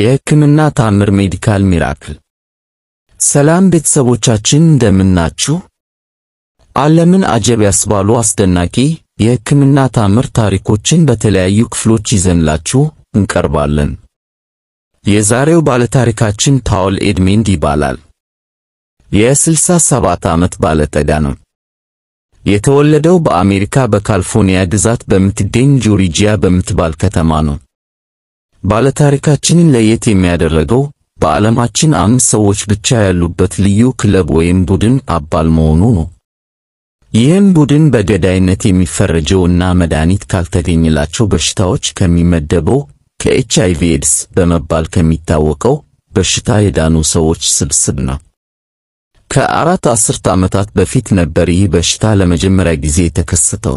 የሕክምና ታምር ሜዲካል ሚራክል። ሰላም ቤተሰቦቻችን እንደምናችሁ። ዓለምን አጀብ ያስባሉ አስደናቂ የሕክምና ታምር ታሪኮችን በተለያዩ ክፍሎች ይዘንላችሁ እንቀርባለን። የዛሬው ባለታሪካችን ታውል ኤድሜንድ ይባላል። የ67 ዓመት ባለጠጋ ነው። የተወለደው በአሜሪካ በካሊፎርኒያ ግዛት በምትገኝ ጆርጂያ በምትባል ከተማ ነው። ባለታሪካችንን ለየት የሚያደርገው በዓለማችን አምስት ሰዎች ብቻ ያሉበት ልዩ ክለብ ወይም ቡድን አባል መሆኑ ነው። ይህም ቡድን በገዳይነት የሚፈረጀው እና መድኃኒት ካልተገኘላቸው በሽታዎች ከሚመደበው ከኤች አይ ቪ ኤድስ በመባል ከሚታወቀው በሽታ የዳኑ ሰዎች ስብስብ ነው። ከአራት አስርት ዓመታት በፊት ነበር ይህ በሽታ ለመጀመሪያ ጊዜ የተከሰተው።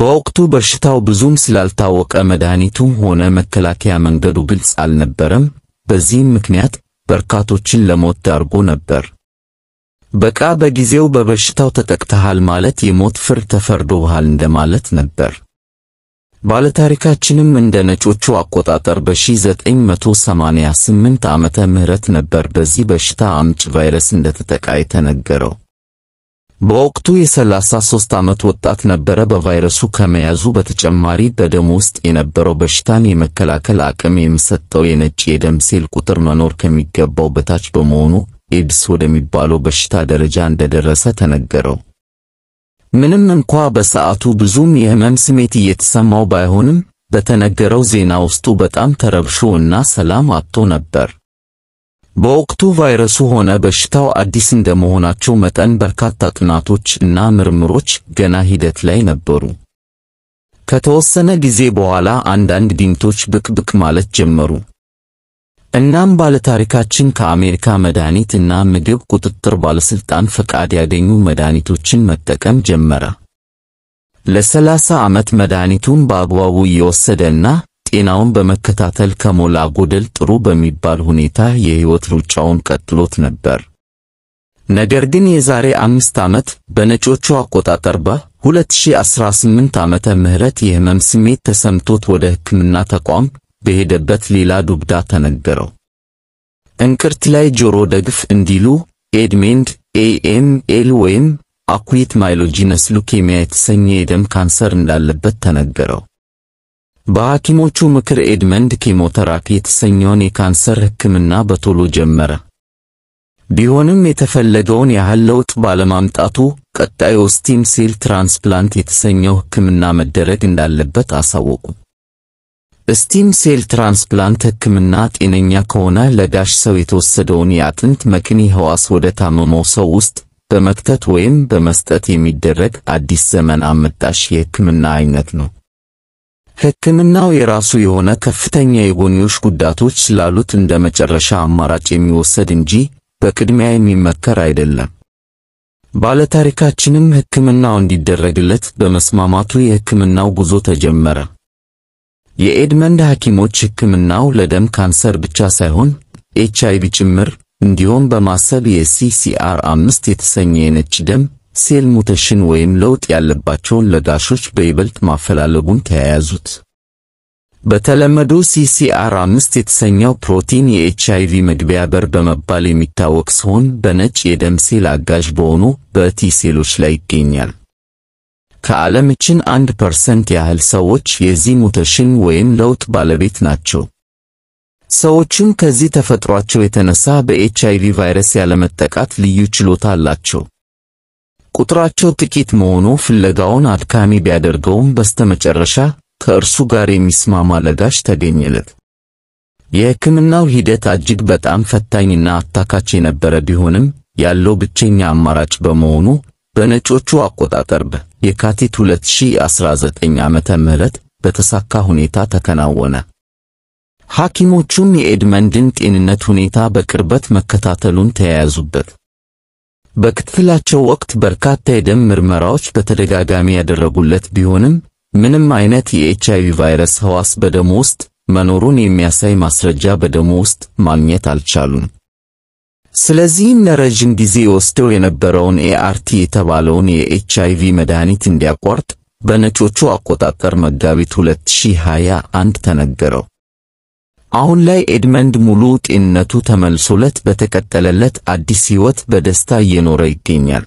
በወቅቱ በሽታው ብዙም ስላልታወቀ መድኃኒቱም ሆነ መከላከያ መንገዱ ግልጽ አልነበረም። በዚህም ምክንያት በርካቶችን ለሞት ዳርጎ ነበር። በቃ በጊዜው በበሽታው ተጠቅተሃል ማለት የሞት ፍርድ ተፈርዶብሃል እንደማለት ነበር። ባለታሪካችንም እንደ ነጮቹ አቆጣጠር በ1988 ዓመተ ምህረት ነበር በዚህ በሽታ አምጭ ቫይረስ እንደተጠቃ የተነገረው። በወቅቱ የሰላሳ 3 ዓመት ወጣት ነበረ። በቫይረሱ ከመያዙ በተጨማሪ በደም ውስጥ የነበረው በሽታን የመከላከል አቅም የሚሰጠው የነጭ የደም ሴል ቁጥር መኖር ከሚገባው በታች በመሆኑ ኤድስ ወደሚባለው በሽታ ደረጃ እንደደረሰ ተነገረው። ምንም እንኳ በሰዓቱ ብዙም የህመም ስሜት እየተሰማው ባይሆንም በተነገረው ዜና ውስጡ በጣም ተረብሾ እና ሰላም አጥቶ ነበር። በወቅቱ ቫይረሱ ሆነ በሽታው አዲስ እንደመሆናቸው መጠን በርካታ ጥናቶች እና ምርምሮች ገና ሂደት ላይ ነበሩ። ከተወሰነ ጊዜ በኋላ አንዳንድ ድንቶች ብቅ ብቅ ማለት ጀመሩ። እናም ባለታሪካችን ከአሜሪካ መድኃኒት እና ምግብ ቁጥጥር ባለስልጣን ፈቃድ ያገኙ መድኃኒቶችን መጠቀም ጀመረ። ለሰላሳ ዓመት መድኃኒቱን በአግባቡ እየወሰደ እና ጤናውን በመከታተል ከሞላ ጎደል ጥሩ በሚባል ሁኔታ የህይወት ሩጫውን ቀጥሎት ነበር። ነገር ግን የዛሬ አምስት ዓመት በነጮቹ አቆጣጠር በ2018 ዓመተ ምህረት የህመም ስሜት ተሰምቶት ወደ ሕክምና ተቋም በሄደበት ሌላ ዱብዳ ተነገረው። እንቅርት ላይ ጆሮ ደግፍ እንዲሉ ኤድሜንድ ኤኤምኤል ወይም አኩይት ማይሎጂነስ ሉኬሚያ የተሰኘ የደም ካንሰር እንዳለበት ተነገረው። በሐኪሞቹ ምክር ኤድመንድ ኬሞተራፒ የተሰኘውን የካንሰር ሕክምና በቶሎ ጀመረ። ቢሆንም የተፈለገውን ያህል ለውጥ ባለማምጣቱ ቀጣዩ ስቲም ሴል ትራንስፕላንት የተሰኘው ሕክምና መደረግ እንዳለበት አሳወቁ። ስቲም ሴል ትራንስፕላንት ሕክምና ጤነኛ ከሆነ ለጋሽ ሰው የተወሰደውን የአጥንት መክኒ ህዋስ ወደ ታመመው ሰው ውስጥ በመክተት ወይም በመስጠት የሚደረግ አዲስ ዘመን አመጣሽ የሕክምና አይነት ነው። ሕክምናው የራሱ የሆነ ከፍተኛ የጎንዮሽ ጉዳቶች ስላሉት እንደ መጨረሻ አማራጭ የሚወሰድ እንጂ በቅድሚያ የሚመከር አይደለም። ባለታሪካችንም ሕክምናው እንዲደረግለት በመስማማቱ የሕክምናው ጉዞ ተጀመረ። የኤድመንድ ሐኪሞች ሕክምናው ለደም ካንሰር ብቻ ሳይሆን ኤች አይ ቪ ጭምር እንዲሁም በማሰብ የሲሲአር አምስት የተሰኘ የነጭ ደም ሴል ሙቴሽን ወይም ለውጥ ያለባቸውን ለጋሾች በይበልጥ ማፈላለጉን ተያያዙት። በተለመዶ ሲሲአር 5 የተሰኘው ፕሮቲን አይቪ መግቢያ በር በመባል የሚታወቅ ሲሆን በነጭ የደም ሴል አጋዥ በሆኑ በቲ ሴሎች ላይ ይገኛል። ከዓለማችን አንድ ፐርሰንት ያህል ሰዎች የዚህ ሙቴሽን ወይም ለውጥ ባለቤት ናቸው። ሰዎችም ከዚህ ተፈጥሯቸው የተነሳ በኤችአይቪ ቫይረስ ያለመጠቃት ልዩ ችሎታ አላቸው። ቁጥራቸው ጥቂት መሆኑ ፍለጋውን አድካሚ ቢያደርገውም በስተመጨረሻ ከእርሱ ጋር የሚስማማ ለጋሽ ተገኘለት። የሕክምናው ሂደት እጅግ በጣም ፈታኝና አታካች የነበረ ቢሆንም ያለው ብቸኛ አማራጭ በመሆኑ በነጮቹ አቆጣጠር በየካቲት 2019 ዓመተ ምህረት በተሳካ ሁኔታ ተከናወነ። ሐኪሞቹም የኤድመንድን ጤንነት ሁኔታ በቅርበት መከታተሉን ተያያዙበት። በክትትላቸው ወቅት በርካታ የደም ምርመራዎች በተደጋጋሚ ያደረጉለት ቢሆንም ምንም አይነት የኤች አይቪ ቫይረስ ህዋስ በደሙ ውስጥ መኖሩን የሚያሳይ ማስረጃ በደሙ ውስጥ ማግኘት አልቻሉም። ስለዚህም ለረዥም ጊዜ ወስደው የነበረውን ኤአርቲ የተባለውን የኤች አይቪ መድኃኒት እንዲያቋርጥ በነጮቹ አቆጣጠር መጋቢት 2021 ተነገረው። አሁን ላይ ኤድመንድ ሙሉ ጤንነቱ ተመልሶለት በተቀጠለለት አዲስ ሕይወት በደስታ እየኖረ ይገኛል።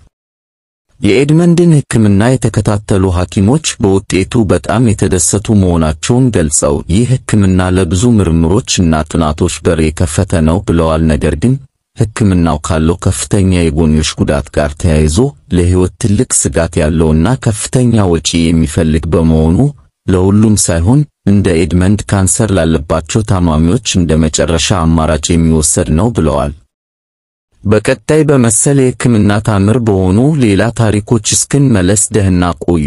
የኤድመንድን ሕክምና የተከታተሉ ሐኪሞች በውጤቱ በጣም የተደሰቱ መሆናቸውን ገልጸው ይህ ሕክምና ለብዙ ምርምሮች እና ጥናቶች በር የከፈተ ነው ብለዋል። ነገር ግን ሕክምናው ካለው ከፍተኛ የጎንዮሽ ጉዳት ጋር ተያይዞ ለሕይወት ትልቅ ስጋት ያለውና ከፍተኛ ወጪ የሚፈልግ በመሆኑ ለሁሉም ሳይሆን እንደ ኤድመንድ ካንሰር ላለባቸው ታማሚዎች እንደ መጨረሻ አማራጭ የሚወሰድ ነው ብለዋል። በቀጣይ በመሰል የሕክምና ታምር በሆኑ ሌላ ታሪኮች እስክንመለስ ደህና ቆዩ።